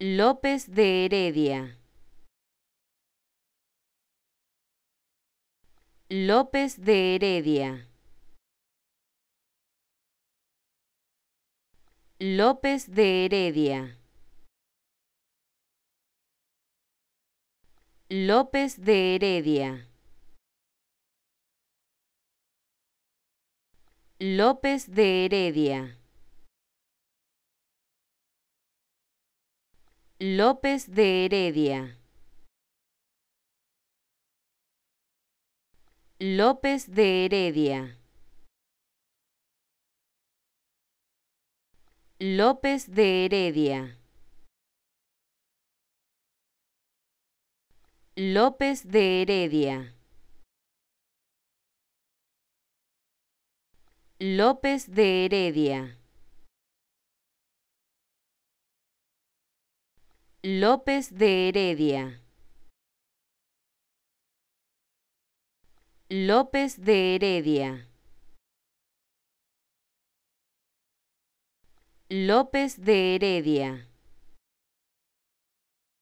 López de Heredia. López de Heredia. López de Heredia. López de Heredia. López de Heredia. López de Heredia. López de Heredia. López de Heredia. López de Heredia. López de Heredia. López de Heredia. López de Heredia. López de Heredia.